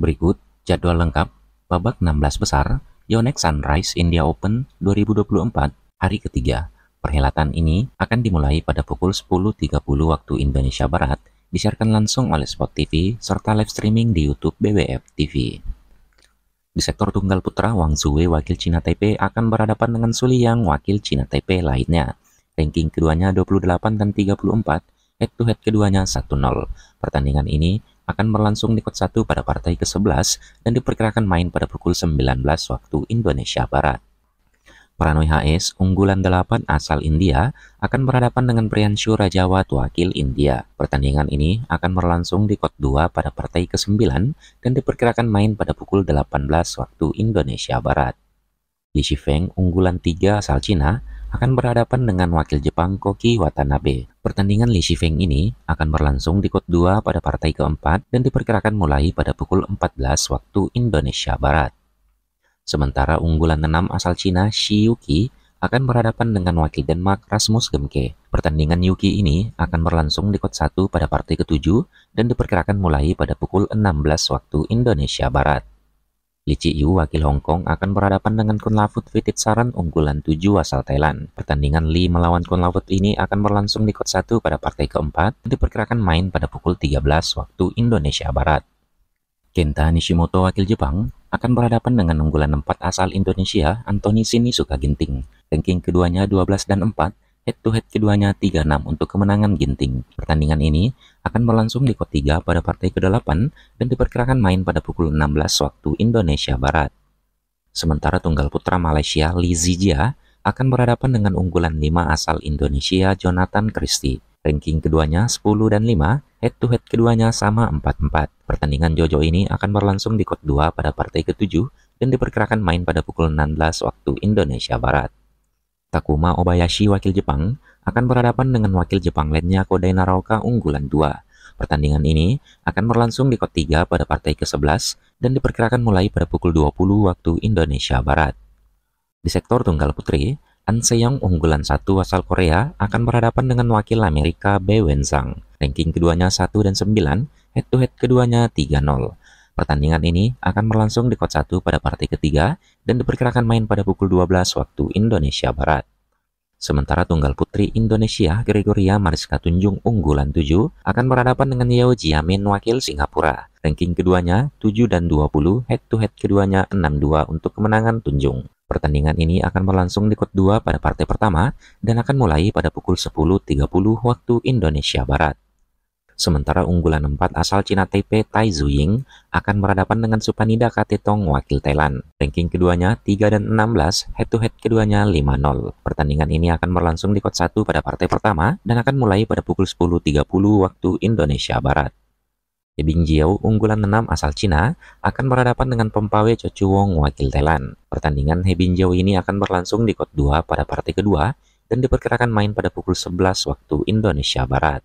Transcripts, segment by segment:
Berikut jadwal lengkap babak 16 besar Yonex Sunrise India Open 2024 hari ketiga. Perhelatan ini akan dimulai pada pukul 10.30 waktu Indonesia Barat, disiarkan langsung oleh Spot TV serta live streaming di YouTube BWF TV. Di sektor tunggal putra, Wang Zue wakil Cina Taipei akan berhadapan dengan Suli Yang wakil Cina Taipei lainnya. Ranking keduanya 28 dan 34, head to head keduanya 1-0. Pertandingan ini akan berlangsung di kot 1 pada partai ke-11 dan diperkirakan main pada pukul 19 waktu Indonesia Barat. Pranoy HS, unggulan 8 asal India, akan berhadapan dengan Priyanshu Rajawa, wakil India. Pertandingan ini akan berlangsung di kot 2 pada partai ke-9 dan diperkirakan main pada pukul 18 waktu Indonesia Barat. Li Shifeng, unggulan 3 asal Cina, akan berhadapan dengan wakil Jepang Koki Watanabe. Pertandingan Li Shifeng ini akan berlangsung di kot 2 pada partai keempat dan diperkirakan mulai pada pukul 14 waktu Indonesia Barat. Sementara unggulan 6 asal Cina Shi Yuki akan berhadapan dengan wakil Denmark Rasmus Gemke. Pertandingan Yuki ini akan berlangsung di kot 1 pada partai ketujuh dan diperkirakan mulai pada pukul 16 waktu Indonesia Barat. Lee Chi Yu, wakil Hong Kong, akan berhadapan dengan Kun Lafut Vitit Saran unggulan 7 asal Thailand. Pertandingan Lee melawan Kun Lafut ini akan berlangsung di kot 1 pada partai keempat, diperkirakan main pada pukul 13 waktu Indonesia Barat. Kenta Nishimoto, wakil Jepang, akan berhadapan dengan unggulan 4 asal Indonesia, Anthony Sinisuka Ginting. Ranking keduanya 12 dan 4, head to head keduanya 3-6 untuk kemenangan Ginting. Pertandingan ini akan berlangsung di kot 3 pada partai ke-8 dan diperkirakan main pada pukul 16 waktu Indonesia Barat. Sementara tunggal putra Malaysia Lee Zijia akan berhadapan dengan unggulan 5 asal Indonesia Jonathan Christie. Ranking keduanya 10 dan 5, head to head keduanya sama 4-4. Pertandingan Jojo ini akan berlangsung di kot 2 pada partai ke-7 dan diperkirakan main pada pukul 16 waktu Indonesia Barat. Takuma Obayashi wakil Jepang akan berhadapan dengan wakil Jepang lainnya Kodai Naraoka unggulan 2. Pertandingan ini akan berlangsung di kot 3 pada partai ke-11 dan diperkirakan mulai pada pukul 20 waktu Indonesia Barat. Di sektor tunggal putri, An Seong unggulan 1 asal Korea akan berhadapan dengan wakil Amerika B. Wenzang. Ranking keduanya 1 dan 9, head-to-head -head keduanya 3-0. Pertandingan ini akan berlangsung di kot 1 pada partai ketiga dan diperkirakan main pada pukul 12 waktu Indonesia Barat. Sementara tunggal putri Indonesia Gregoria Mariska Tunjung unggulan 7 akan berhadapan dengan Yeo Jiamin wakil Singapura. Ranking keduanya 7 dan 20, head to head keduanya 6-2 untuk kemenangan Tunjung. Pertandingan ini akan berlangsung di kot 2 pada partai pertama dan akan mulai pada pukul 10.30 waktu Indonesia Barat. Sementara unggulan 4 asal Cina TP Tai Zuying akan berhadapan dengan Supanida Katetong wakil Thailand. Ranking keduanya 3 dan 16, head to head keduanya 5-0. Pertandingan ini akan berlangsung di kot 1 pada partai pertama dan akan mulai pada pukul 10.30 waktu Indonesia Barat. Yebing Jiao, unggulan 6 asal Cina, akan berhadapan dengan Pempawe Chochu Wong wakil Thailand. Pertandingan Hebing Jiao ini akan berlangsung di kot 2 pada partai kedua dan diperkirakan main pada pukul 11 waktu Indonesia Barat.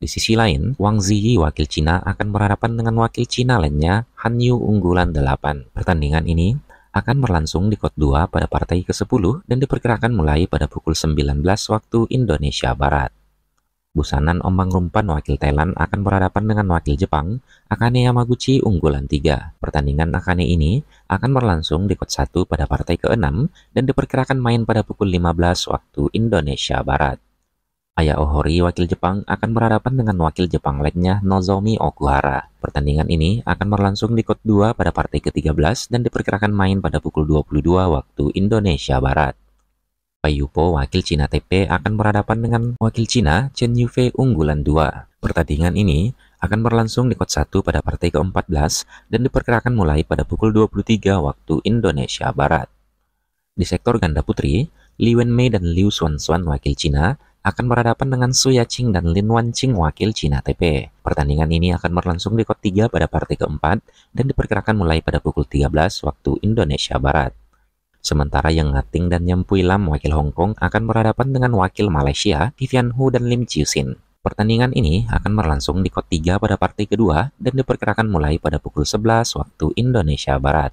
Di sisi lain, Wang Ziyi wakil Cina akan berhadapan dengan wakil Cina lainnya Han Yu unggulan 8. Pertandingan ini akan berlangsung di Kot 2 pada partai ke-10 dan diperkirakan mulai pada pukul 19 waktu Indonesia Barat. Busanan ombang rumpan wakil Thailand akan berhadapan dengan wakil Jepang, Akane Yamaguchi unggulan 3. Pertandingan Akane ini akan berlangsung di kot 1 pada partai ke-6 dan diperkirakan main pada pukul 15 waktu Indonesia Barat. Aya Ohori, wakil Jepang, akan berhadapan dengan wakil Jepang lainnya Nozomi Okuhara. Pertandingan ini akan berlangsung di Kot 2 pada partai ke-13 dan diperkirakan main pada pukul 22 waktu Indonesia Barat. Payupo, wakil Cina TP, akan berhadapan dengan wakil Cina Chen Yufei unggulan 2. Pertandingan ini akan berlangsung di Kot 1 pada partai ke-14 dan diperkirakan mulai pada pukul 23 waktu Indonesia Barat. Di sektor ganda putri, Li Wenmei dan Liu Xuanxuan wakil Cina akan berhadapan dengan Su Qing dan Lin Wan wakil Cina TP. Pertandingan ini akan berlangsung di Kot 3 pada partai keempat dan diperkirakan mulai pada pukul 13 waktu Indonesia Barat. Sementara Yang Ngating dan Pui Lam wakil Hong Kong akan berhadapan dengan wakil Malaysia Vivian Hu dan Lim Chiu Sin. Pertandingan ini akan berlangsung di Kot 3 pada partai kedua dan diperkirakan mulai pada pukul 11 waktu Indonesia Barat.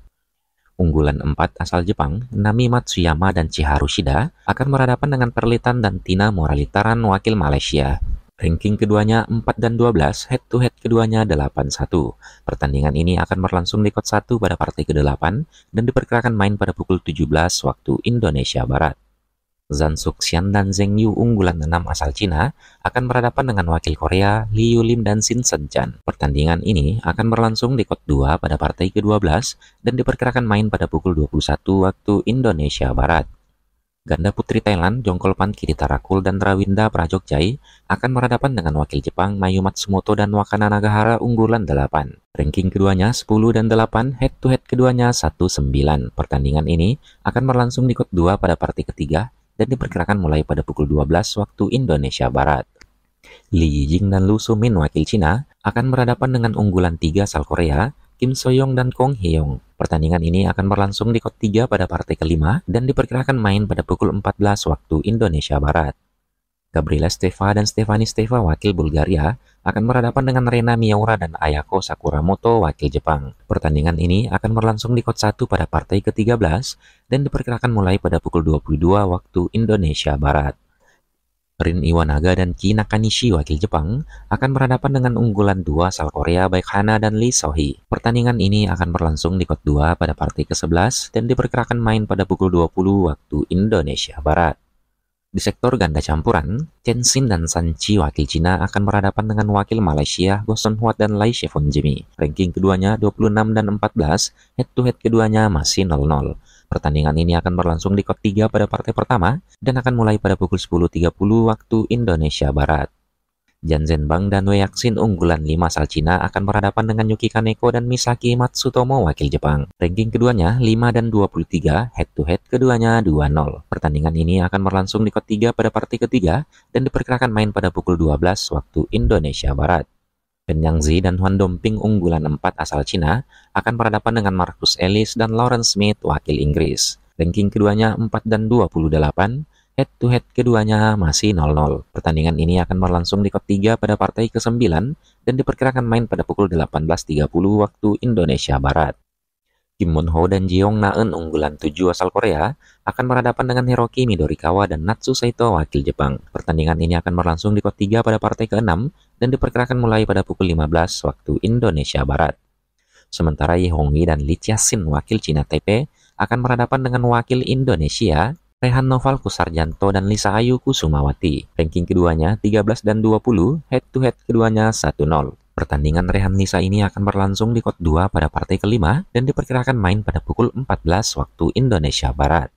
Unggulan 4 asal Jepang, Nami Matsuyama dan Chiharu Shida, akan berhadapan dengan Perlitan dan Tina Moralitaran wakil Malaysia. Ranking keduanya 4 dan 12, head-to-head -head keduanya 8-1. Pertandingan ini akan berlangsung di kot 1 pada partai ke-8 dan diperkirakan main pada pukul 17 waktu Indonesia Barat. Zhang Xian dan Zheng Yu unggulan 6 asal Cina akan berhadapan dengan wakil Korea Liu Lim dan Shin Sejan. Pertandingan ini akan berlangsung di Kot 2 pada partai ke-12 dan diperkirakan main pada pukul 21 waktu Indonesia Barat. Ganda putri Thailand Jongkol Pankiri Tarakul dan Rawinda Prajogjai akan berhadapan dengan wakil Jepang Mayu Matsumoto dan Wakana Nagahara unggulan 8. Ranking keduanya 10 dan 8, head to head keduanya 1-9. Pertandingan ini akan berlangsung di kot 2 pada partai ketiga dan diperkirakan mulai pada pukul 12 waktu Indonesia Barat. Li Yijing dan Lu Sumin wakil Cina akan berhadapan dengan unggulan tiga asal Korea, Kim So Young dan Kong Young. Pertandingan ini akan berlangsung di kot 3 pada partai kelima dan diperkirakan main pada pukul 14 waktu Indonesia Barat. Gabriela Steva dan Stefani Steva wakil Bulgaria akan berhadapan dengan Rena Miyaura dan Ayako Sakuramoto wakil Jepang. Pertandingan ini akan berlangsung di kot 1 pada partai ke-13 dan diperkirakan mulai pada pukul 22 waktu Indonesia Barat. Rin Iwanaga dan Ki Nakanishi wakil Jepang akan berhadapan dengan unggulan dua asal Korea baik Hana dan Lee Sohi. Pertandingan ini akan berlangsung di kot 2 pada partai ke-11 dan diperkirakan main pada pukul 20 waktu Indonesia Barat. Di sektor ganda campuran, Chen Xin dan San Chi wakil Cina akan berhadapan dengan wakil Malaysia Gosun Huat dan Lai Shefon Jimmy. Ranking keduanya 26 dan 14, head-to-head -head keduanya masih 0-0. Pertandingan ini akan berlangsung di kot 3 pada partai pertama dan akan mulai pada pukul 10.30 waktu Indonesia Barat. Jan Bang dan Wei Yaxin unggulan 5 asal Cina akan berhadapan dengan Yuki Kaneko dan Misaki Matsutomo wakil Jepang. Ranking keduanya 5 dan 23, head to head keduanya 2-0. Pertandingan ini akan berlangsung di kot pada partai ketiga dan diperkirakan main pada pukul 12 waktu Indonesia Barat. Chen Yangzi dan Huan Dongping unggulan 4 asal Cina akan berhadapan dengan Marcus Ellis dan Lawrence Smith wakil Inggris. Ranking keduanya 4 dan 28, Head to head keduanya masih 0-0. Pertandingan ini akan berlangsung di kota 3 pada partai ke-9 dan diperkirakan main pada pukul 18.30 waktu Indonesia Barat. Kim Moon Ho dan Jeong Naeun unggulan 7 asal Korea akan berhadapan dengan Hiroki Midorikawa dan Natsu Saito wakil Jepang. Pertandingan ini akan berlangsung di kot 3 pada partai ke-6 dan diperkirakan mulai pada pukul 15 waktu Indonesia Barat. Sementara Ye Hongi dan Li Chia Sin wakil Cina Taipei akan berhadapan dengan wakil Indonesia Rehan Noval Kusarjanto dan Lisa Ayu Kusumawati. Ranking keduanya 13 dan 20, head-to-head keduanya 1-0. Pertandingan Rehan Lisa ini akan berlangsung di Kot 2 pada partai kelima dan diperkirakan main pada pukul 14 waktu Indonesia Barat.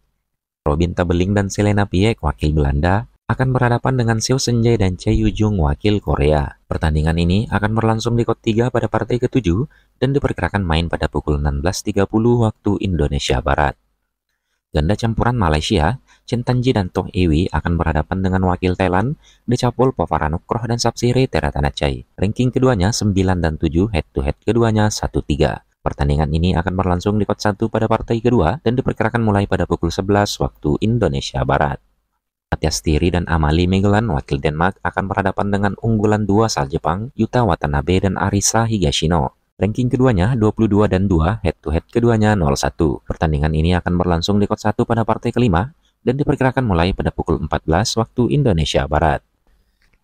Robin Tabeling dan Selena Piek, wakil Belanda, akan berhadapan dengan Seo Senjai dan Che Yu Jung, wakil Korea. Pertandingan ini akan berlangsung di Kot 3 pada partai ketujuh dan diperkirakan main pada pukul 16.30 waktu Indonesia Barat. Ganda campuran Malaysia, Chen Tanji dan Tong Iwi akan berhadapan dengan wakil Thailand, Decapul Pavaranukroh dan Sapsiri Teratanachai. Ranking keduanya 9 dan 7, head-to-head -head keduanya 1-3. Pertandingan ini akan berlangsung di kot 1 pada partai kedua dan diperkirakan mulai pada pukul 11 waktu Indonesia Barat. Matias Tiri dan Amali Megelan, wakil Denmark, akan berhadapan dengan unggulan dua asal Jepang, Yuta Watanabe dan Arisa Higashino. Ranking keduanya 22 dan 2, head to head keduanya 01. Pertandingan ini akan berlangsung di kot 1 pada partai kelima dan diperkirakan mulai pada pukul 14 waktu Indonesia Barat.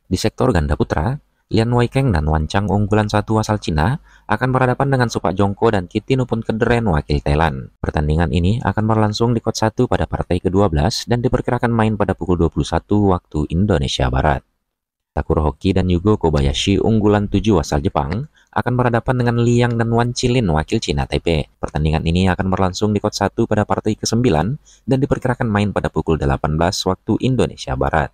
Di sektor ganda putra, Lian Weikeng dan Wan Chang unggulan satu asal Cina akan berhadapan dengan Supak Jongko dan Kitinupun Kederen wakil Thailand. Pertandingan ini akan berlangsung di kot 1 pada partai ke-12 dan diperkirakan main pada pukul 21 waktu Indonesia Barat. Takuro Hoki dan Yugo Kobayashi unggulan 7 asal Jepang akan berhadapan dengan Liang dan Wan Chilin wakil Cina Taipei. Pertandingan ini akan berlangsung di kot 1 pada partai ke-9 dan diperkirakan main pada pukul 18 waktu Indonesia Barat.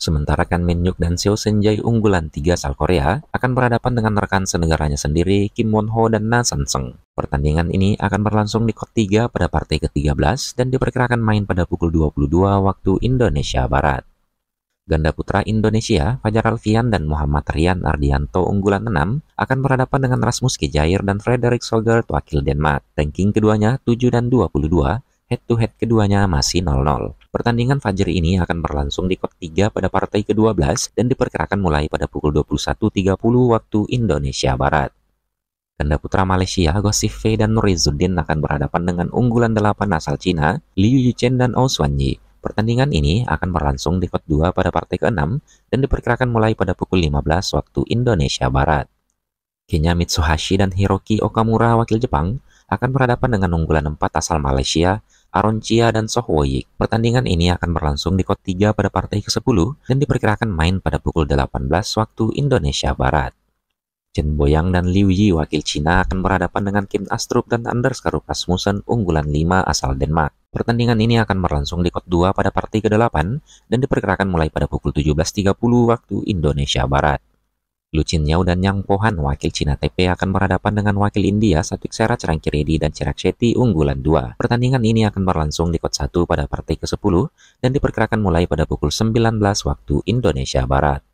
Sementara Kan Min Yuk dan Seo Senjai unggulan 3 asal Korea akan berhadapan dengan rekan senegaranya sendiri Kim Won Ho dan Na San Seng. Pertandingan ini akan berlangsung di kot 3 pada partai ke-13 dan diperkirakan main pada pukul 22 waktu Indonesia Barat. Ganda putra Indonesia, Fajar Alfian dan Muhammad Rian Ardianto unggulan 6 akan berhadapan dengan Rasmus Kijair dan Frederik Solgert wakil Denmark. Ranking keduanya 7 dan 22, head-to-head keduanya masih 0-0. Pertandingan Fajar ini akan berlangsung di kot 3 pada partai ke-12 dan diperkirakan mulai pada pukul 21.30 waktu Indonesia Barat. Ganda putra Malaysia, Gosif Fei dan Nurizuddin akan berhadapan dengan unggulan delapan asal Cina, Liu Yuchen dan Oh Pertandingan ini akan berlangsung di kot 2 pada partai ke-6 dan diperkirakan mulai pada pukul 15 waktu Indonesia Barat. Kenya Mitsuhashi dan Hiroki Okamura wakil Jepang akan berhadapan dengan unggulan 4 asal Malaysia, Aroncia dan Woyik. Pertandingan ini akan berlangsung di kot 3 pada partai ke-10 dan diperkirakan main pada pukul 18 waktu Indonesia Barat. Chen Boyang dan Liu Yi wakil Cina akan berhadapan dengan Kim Astrup dan Anders Karup unggulan 5 asal Denmark. Pertandingan ini akan berlangsung di Kot 2 pada partai ke-8 dan diperkirakan mulai pada pukul 17.30 waktu Indonesia Barat. Lu Chin Yao dan Yang Pohan wakil Cina TP akan berhadapan dengan wakil India Sera Seraj Rangkiredi dan Cerak Shetty unggulan 2. Pertandingan ini akan berlangsung di Kot 1 pada partai ke-10 dan diperkirakan mulai pada pukul 19 waktu Indonesia Barat.